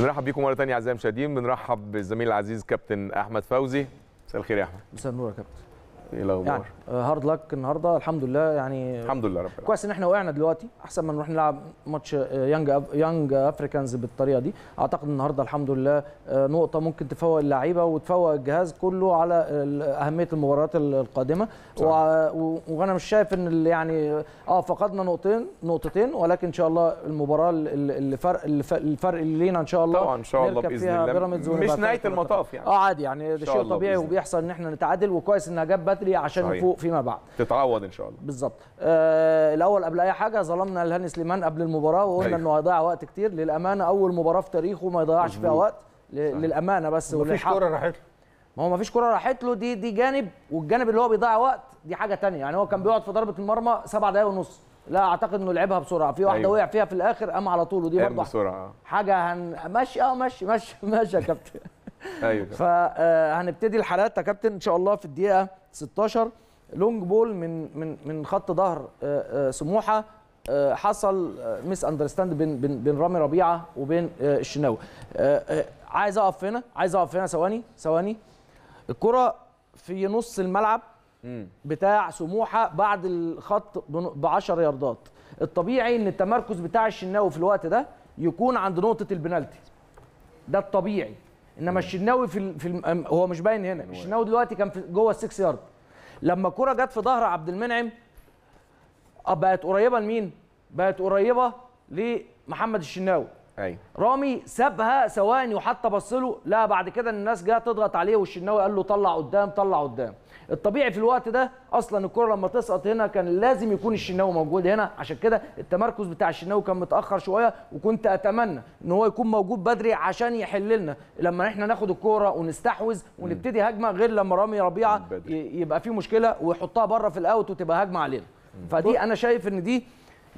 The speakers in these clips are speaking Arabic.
بنرحب بيكم مره ثانيه اعزائي المشاهدين بنرحب بالزميل العزيز كابتن احمد فوزي مساء الخير يا احمد مساء النور يا كابتن إيه الاخبار؟ يعني هارد آه، لك النهارده الحمد لله يعني الحمد لله رب العالمين كويس ان احنا وقعنا دلوقتي احسن ما نروح نلعب ماتش يانج أف... يانج افريكانز بالطريقه دي اعتقد النهارده الحمد لله آه، نقطه ممكن تفوق اللعيبه وتفوق الجهاز كله على اهميه المباريات القادمه وانا مش شايف ان يعني اه فقدنا نقطتين نقطتين ولكن ان شاء الله المباراه اللي فرق الفرق اللي لينا ان شاء الله طبعا ان شاء الله باذن الله مش نهايه المطاف يعني اه عادي يعني ده شيء طبيعي وبيحصل ان احنا نتعادل وكويس انها جت بدري عشان نفوق فيما بعد تتعوض ان شاء الله بالظبط آه الاول قبل اي حاجه ظلمنا الهاني سليمان قبل المباراه وقلنا انه هيضيع وقت كتير للامانه اول مباراه في تاريخه ما يضيعش فيها وقت للامانه بس مفيش كوره راحت له ما هو مفيش كوره راحت له دي دي جانب والجانب اللي هو بيضيع وقت دي حاجه ثانيه يعني هو كان بيقعد في ضربه المرمى سبع دقائق ونص لا اعتقد انه لعبها بسرعه في واحده أيوة. وقع فيها في الاخر قام على طول ودي برضه بسرعه حاجه هن... ماشي اه ماشي ماشي ماشي يا كابتن ايوه فهنبتدي الحالات يا كابتن ان شاء الله في الدقيقه 16 لونج بول من من من خط ظهر آه، آه، سموحه آه، حصل ميس اندرستاند بين بين بين رامي ربيعه وبين الشناوي عايز اقف هنا عايز اقف هنا ثواني ثواني الكره في نص الملعب بتاع سموحه بعد الخط ب 10 ياردات الطبيعي ان التمركز بتاع الشناوي في الوقت ده يكون عند نقطه البنالتي ده الطبيعي انما الشناوي في في الم... هو مش باين هنا الشناوي دلوقتي كان في جوه 6 يارد لما الكره جت في ظهر عبد المنعم آه، بقت قريبه لمين بقت قريبه لمحمد الشناوي ايوه رامي سابها ثواني وحتى بص له لا بعد كده الناس جايه تضغط عليه والشناوي قال له طلع قدام طلع قدام الطبيعي في الوقت ده اصلا الكره لما تسقط هنا كان لازم يكون الشناوي موجود هنا عشان كده التمركز بتاع الشناوي كان متاخر شويه وكنت اتمنى ان هو يكون موجود بدري عشان يحل لنا لما احنا ناخد الكوره ونستحوذ ونبتدي هجمه غير لما رامي ربيعه يبقى في مشكله ويحطها بره في الاوت وتبقى هجمه علينا فدي انا شايف ان دي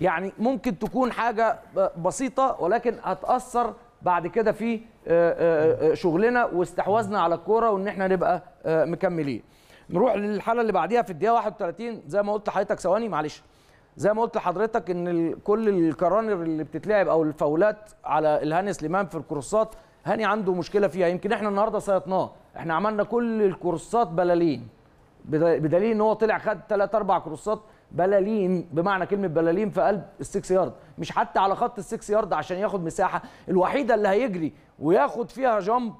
يعني ممكن تكون حاجه بسيطه ولكن هتاثر بعد كده في آه، آه، آه، شغلنا واستحواذنا على الكوره وان احنا نبقى مكملين نروح للحاله اللي بعديها في الدقيقه 31 زي ما قلت لحضرتك ثواني معلش زي ما قلت لحضرتك ان كل الكرانر اللي بتتلعب او الفاولات على الهاني سليمان في الكورسات هاني عنده مشكله فيها يمكن احنا النهارده سيطناه احنا عملنا كل الكورسات بلالين بدليل ان هو طلع خد ثلاث اربع كورسات بلالين بمعنى كلمه بلالين في قلب السكس يارد مش حتى على خط السكس يارد عشان ياخد مساحه الوحيده اللي هيجري وياخد فيها جامب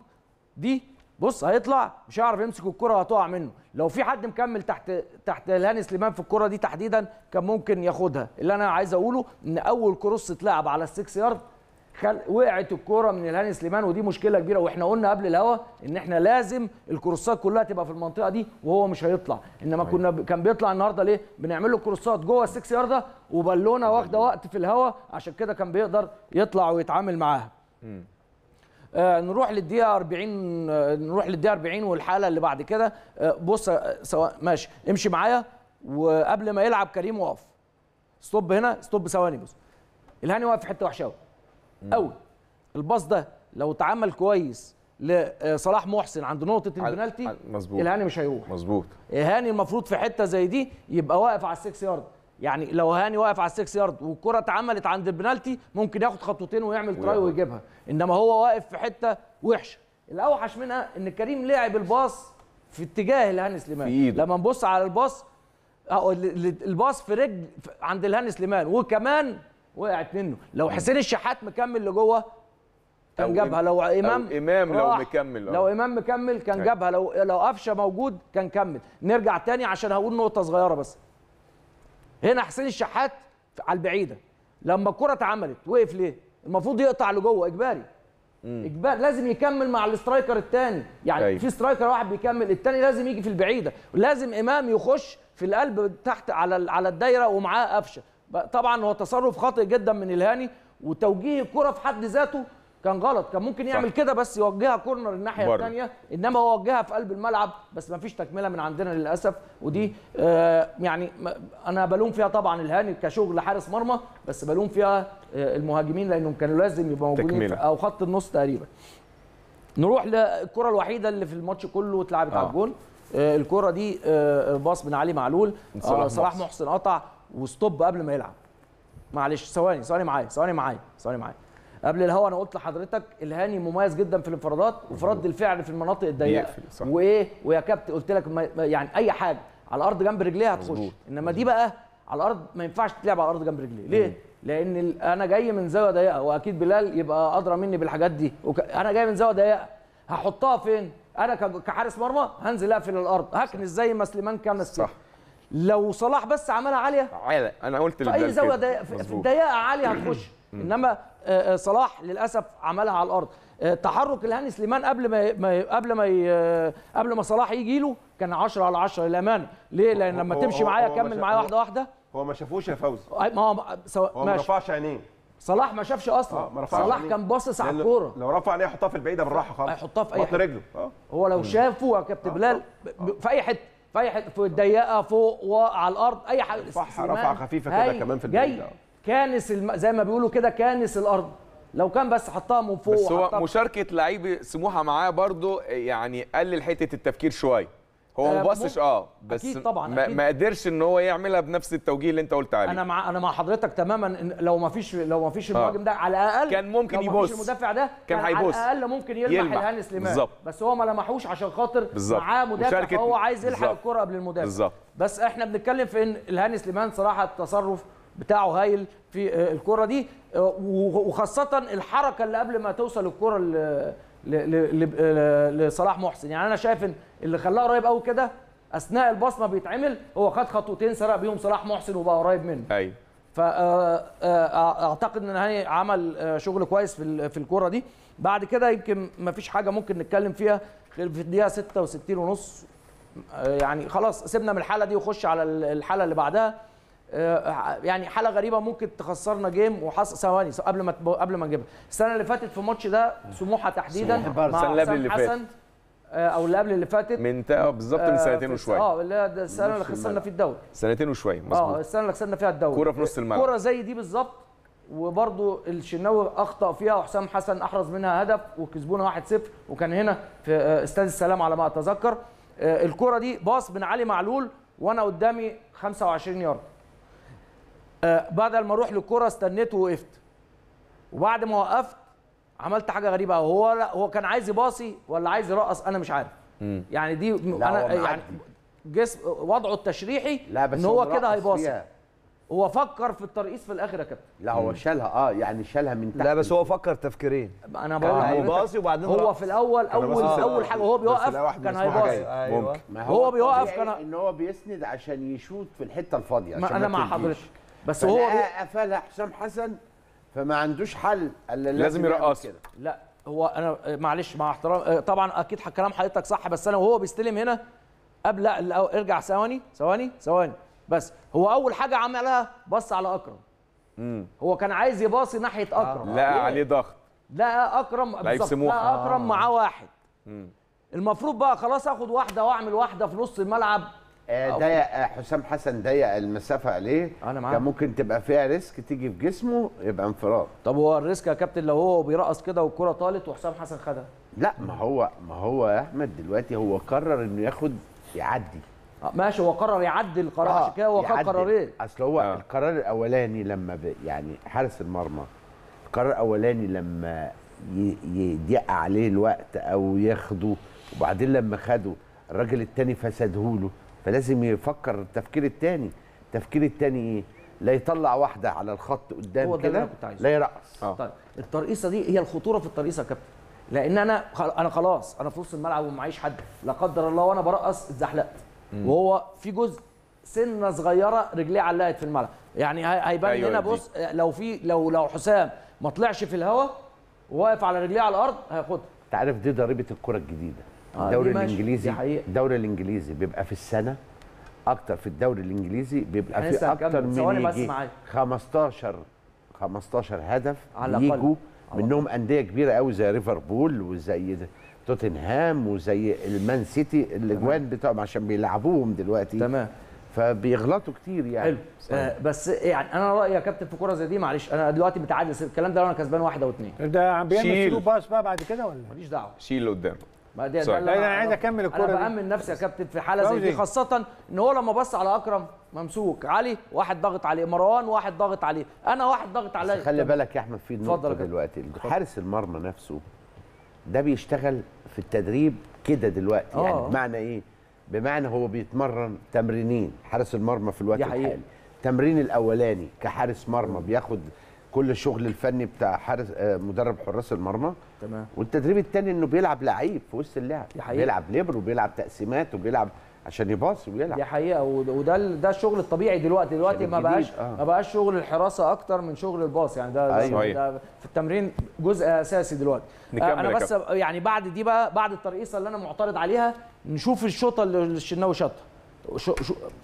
دي بص هيطلع مش هيعرف يمسك الكره وهتقع منه لو في حد مكمل تحت تحت الهاني سليمان في الكره دي تحديدا كان ممكن ياخدها اللي انا عايز اقوله ان اول كروس اتلعب على السكس يارد خل... وقعت الكوره من الهاني سليمان ودي مشكله كبيره واحنا قلنا قبل الهوا ان احنا لازم الكروسات كلها تبقى في المنطقه دي وهو مش هيطلع انما أيوة. كنا ب... كان بيطلع النهارده ليه بنعمل له كروسات جوه السكس يارده وبالونه أيوة. واخده وقت في الهوا عشان كده كان بيقدر يطلع ويتعامل معاها آه نروح للدقيقه 40 آه نروح للدقيقه 40 والحاله اللي بعد كده آه بص آه، سواء ماشي امشي معايا وقبل ما يلعب كريم وقف ستوب هنا ستوب ثواني بص الهاني واقف في حته وحشه قوي قوي الباص ده لو اتعمل كويس لصلاح محسن عند نقطه البنالتي مظبوط الهاني مش هيروح مظبوط هاني المفروض في حته زي دي يبقى واقف على السكس يارد يعني لو هاني واقف على السكس يارد والكره اتعملت عند البنالتي ممكن ياخد خطوتين ويعمل تراي ويجيبها انما هو واقف في حته وحشه الاوحش منها ان كريم لعب الباص في اتجاه الهاني سليمان لما نبص على الباص الباص في رجل عند الهاني سليمان وكمان وقعت منه لو حسين الشحات مكمل لجوه كان جابها لو امام أو امام لو مكمل أو. آه. لو امام مكمل كان جابها لو لو قفشه موجود كان كمل نرجع تاني عشان هقول نقطه صغيره بس هنا حسين الشحات على البعيده لما الكره اتعملت وقف ليه المفروض يقطع لجوه اجباري مم. اجباري لازم يكمل مع الاسترايكر الثاني يعني أيوة. في سترايكر واحد بيكمل الثاني لازم يجي في البعيده لازم امام يخش في القلب تحت على على الدايره ومعاه قفشه طبعا هو تصرف خاطئ جدا من الهاني وتوجيه الكره في حد ذاته كان غلط كان ممكن يعمل كده بس يوجهها كورنر الناحيه الثانيه انما هو وجهها في قلب الملعب بس ما فيش تكمله من عندنا للاسف ودي آه يعني انا بلوم فيها طبعا الهاني كشغل حارس مرمى بس بلوم فيها آه المهاجمين لانهم كانوا لازم يبقوا موجودين او خط النص تقريبا نروح للكره الوحيده اللي في الماتش كله اتلعبت آه. على الجون آه الكره دي آه باص من علي معلول آه، صلاح محسن قطع وستوب قبل ما يلعب معلش ثواني ثواني معايا ثواني معايا ثواني معايا قبل الهوا انا قلت لحضرتك الهاني مميز جدا في الانفرادات وفي رد الفعل في المناطق الضيقه وايه ويا كابتن قلت لك يعني اي حاجه على الارض جنب رجليه هتخش انما دي بقى على الارض ما ينفعش تلعب على الارض جنب رجليه ليه لان انا جاي من زاويه ضيقه واكيد بلال يبقى ادرى مني بالحاجات دي وك... انا جاي من زاويه ضيقه هحطها فين انا كحارس مرمى هنزل اقفل الارض هكنس زي ما سليمان السيح. صح لو صلاح بس عملها عاليه عاليه انا قلت في اي زاويه ضيقه عاليه هتخش انما آه، آه، صلاح للاسف عملها على الارض آه، تحرك الهاني سليمان قبل ما قبل ما قبل ما صلاح يجي له كان 10 على 10 للامانه ليه لان لما تمشي معايا كمل معايا واحده واحده هو ما شافوش يا فوزي ما هو هو ما رفعش عينيه صلاح ما شافش اصلا آه ما صلاح كان باصص على الكوره لو رفع عينيه يحطها في البعيده بالراحه خالص هيحطها في اي حته رجله آه. هو لو شافه يا كابتن بلال في اي حته في في الضيقه فوق وعلى الارض اي حاجه رفعه خفيفه كده كمان في الجاي كانس الم... زي ما بيقولوا كده كانس الارض لو كان بس حطها من فوق بس هو مشاركه لعيب سموحه معاه برضو يعني قلل حته التفكير شويه هو ما آه، بصش اه بس أكيد طبعا أكيد. ما قدرش ان هو يعملها بنفس التوجيه اللي انت قلت عليه انا مع انا مع حضرتك تماما إن لو ما فيش لو ما فيش المهاجم آه. ده على الاقل كان ممكن يبص المدافع ده كان, كان هيبص على الاقل ممكن يلمح, يلمح. الهاني سليمان بالزبط. بس هو ما لمحوش عشان خاطر معاه مدافع فهو عايز يلحق الكره قبل المدافع بالزبط. بس احنا بنتكلم في ان الهاني سليمان صراحه التصرف بتاعه هايل في آه، الكره دي وخاصه الحركه اللي قبل ما توصل الكره لصلاح محسن يعني انا شايف ان اللي خلاه قريب قوي كده اثناء البصمه بيتعمل هو خد خطوتين سرق بيهم صلاح محسن وبقى قريب منه ايوه آه، فاعتقد آه، ان هاني عمل آه، شغل كويس في في الكوره دي بعد كده يمكن ما فيش حاجه ممكن نتكلم فيها غير في الدقيقه 66 ونص يعني خلاص سيبنا من الحاله دي وخش على الحاله اللي بعدها آه، يعني حاله غريبه ممكن تخسرنا جيم وحصل ثواني قبل ما قبل ما نجيبها السنه اللي فاتت في ماتش ده سموحه تحديدا مع اللي اللي حسن آه، او اللي قبل اللي فاتت من آه، بالظبط من سنتين وشويه اه اللي هي السنه اللي خسرنا فيه الدوري سنتين وشويه مظبوط اه السنه اللي خسرنا فيها الدوري كوره في نص الملعب كوره زي دي بالظبط وبرضه الشناوي اخطا فيها وحسام حسن احرز منها هدف وكسبونا 1-0 وكان هنا في استاد السلام على ما اتذكر الكوره دي باص من علي معلول وانا قدامي 25 يارد آه، بدل ما اروح للكره استنيت ووقفت وبعد ما وقفت عملت حاجه غريبه قوي هو لا هو كان عايز يباصي ولا عايز يرقص انا مش عارف مم. يعني دي انا يعني جسم وضعه التشريحي لا بس ان هو كده هيباصي هو فكر في الترقيص في الاخر يا كابتن لا هو شالها اه يعني شالها من تحت لا بس هو فكر تفكيرين انا بقول هو باصي وبعدين هو في الاول اول آه اول حاجه وهو بيوقف كان هيباصي أيوة. ممكن ما هو, هو بيوقف كان ان هو بيسند عشان يشوط في الحته الفاضيه عشان ما انا مع حضرتك بس هو قفلها حسام حسن فما عندوش حل الا لازم يرقص كده لا هو انا معلش مع احترام آه، طبعا اكيد كلام حضرتك صح بس انا وهو بيستلم هنا قبل ارجع ثواني ثواني ثواني بس هو اول حاجه عملها بص على اكرم مم. هو كان عايز يباصي ناحيه آه. اكرم لا إيه؟ عليه ضغط لا اكرم بالظبط لا اكرم آه. معاه واحد مم. المفروض بقى خلاص اخد واحده واعمل واحده في نص الملعب ضيق آه، حسام حسن ضيق المسافه عليه انا معاك كان ممكن تبقى فيها ريسك تيجي في جسمه يبقى انفراد طب هو الريسك يا كابتن لو هو بيرقص كده والكره طالت وحسام حسن خدها لا ما هو ما هو يا احمد دلوقتي هو قرر انه ياخد يعدي آه، ماشي هو قرر يعدي القرار آه، عشان كده هو خد قرارين اصل هو آه. القرار الاولاني لما يعني حارس المرمى القرار الاولاني لما يضيق عليه الوقت او ياخده وبعدين لما خده الراجل التاني فسدهوله فلازم يفكر التفكير الثاني التفكير الثاني ايه لا يطلع واحده على الخط قدام كده لا يرقص طيب، آه. طيب الترقيصه دي هي الخطوره في الترقيصه يا كابتن لان انا انا خلاص انا في نص الملعب ومعيش حد لا قدر الله وانا برقص اتزحلقت وهو في جزء سنه صغيره رجليه علقت في الملعب يعني هيبان أيوة هنا أيوة، بص لو في لو لو حسام ما طلعش في الهواء وواقف على رجليه على الارض هياخدها انت عارف دي ضريبه الكره الجديده آه، الدوري الانجليزي الدوري الانجليزي بيبقى في السنه اكتر في الدوري الانجليزي بيبقى في اكتر من يجي 15 15 هدف على يجوا منهم انديه كبيره قوي زي ليفربول وزي توتنهام وزي المان سيتي الاجوان بتاعهم عشان بيلعبوهم دلوقتي تمام فبيغلطوا كتير يعني حلو آه بس يعني انا رايي يا كابتن في كوره زي دي معلش انا دلوقتي متعادل الكلام ده لو انا كسبان واحده واثنين ده بيعمل سلو باس بقى بعد كده ولا ماليش دعوه شيل اللي قدامك ما دي ده لا انا عايز اكمل الكوره انا بامن نفسي يا كابتن في حاله زي دي خاصه ان هو لما بص على اكرم ممسوك علي واحد ضاغط عليه مروان واحد ضاغط عليه انا واحد ضاغط عليه خلي بالك يا احمد في نقطه دلوقتي حارس المرمى نفسه ده بيشتغل في التدريب كده دلوقتي أوه. يعني بمعنى ايه بمعنى هو بيتمرن تمرينين حارس المرمى في الوقت الحالي التمرين الاولاني كحارس مرمى بياخد كل الشغل الفني بتاع حارس آه، مدرب حراس المرمى تمام والتدريب الثاني انه بيلعب لعيب في وسط اللعب بيلعب ليبر وبيلعب تقسيمات وبيلعب عشان يباص ويلعب دي حقيقه وده ده الشغل الطبيعي دلوقتي دلوقتي ما بقاش آه. ما بقاش شغل الحراسه اكتر من شغل الباص يعني ده, أيوة. ده, في التمرين جزء اساسي دلوقتي آه، نكمل انا بس يعني بعد دي بقى بعد الترقيصه اللي انا معترض عليها نشوف الشوطه اللي الشناوي شاطها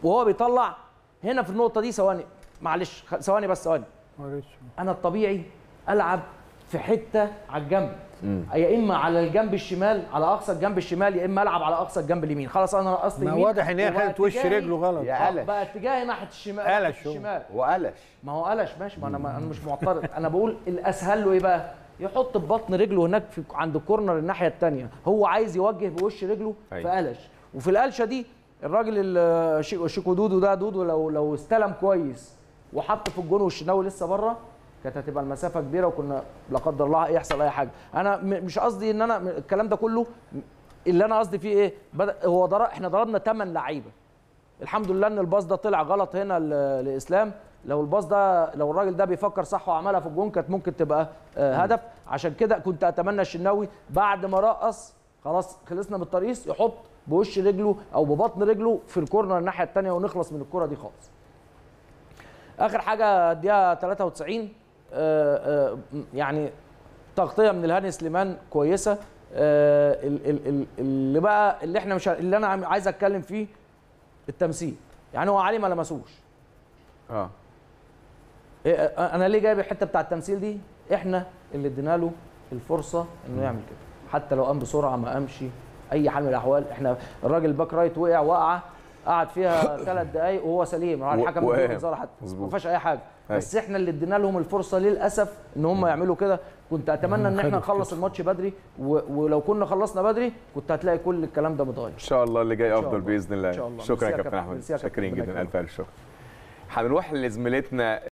وهو بيطلع هنا في النقطه دي ثواني معلش ثواني بس ثواني انا الطبيعي العب في حته على الجنب يا اما على الجنب الشمال على اقصى الجنب الشمال يا اما العب على اقصى الجنب اليمين خلاص انا رقصت اليمين ما واضح ان هي خدت وش رجله غلط يا قلش بقى اتجاهي ناحيه الشمال قلش الشمال وقلش ما هو قلش ماشي ما انا ما انا مش معترض انا بقول الاسهل له ايه بقى يحط ببطن رجله هناك في عند الكورنر الناحيه الثانيه هو عايز يوجه بوش رجله في أيوه. قلش وفي القلشه دي الراجل شيكو دودو ده دودو لو لو استلم كويس وحط في الجون والشناوي لسه بره كانت هتبقى المسافه كبيره وكنا لا قدر الله يحصل اي حاجه انا مش قصدي ان انا الكلام ده كله اللي انا قصدي فيه ايه بدأ هو ضرب احنا ضربنا 8 لعيبه الحمد لله ان الباص ده طلع غلط هنا لاسلام لو الباص ده لو الراجل ده بيفكر صح وعملها في الجون كانت ممكن تبقى آه، هدف عشان كده كنت اتمنى الشناوي بعد ما رقص خلاص خلصنا من الترقيص يحط بوش رجله او ببطن رجله في الكورنر الناحيه الثانيه ونخلص من الكره دي خالص اخر حاجه الدقيقه 93 آه، آه، يعني تغطيه من الهاني سليمان كويسه آه، اللي بقى اللي احنا مش اللي انا عايز اتكلم فيه التمثيل يعني هو علي ما لمسوش اه إيه، انا ليه جايب الحته بتاع التمثيل دي احنا اللي ادينا له الفرصه انه يعمل كده حتى لو قام بسرعه ما قامش اي حال من الاحوال احنا الراجل باك رايت وقع وقعه قعد فيها ثلاث دقائق وهو سليم راح الحكم اداله حتى ما فيهاش اي حاجه هاي. أيوة. بس احنا اللي ادينا لهم الفرصه للاسف ان هم يعملوا كده كنت اتمنى ان احنا نخلص الماتش بدري و... ولو كنا خلصنا بدري كنت هتلاقي كل الكلام ده متغير ان شاء الله اللي جاي افضل باذن الله, الله. شكرا يا كابتن احمد شاكرين جدا الف الف شكر هنروح لزميلتنا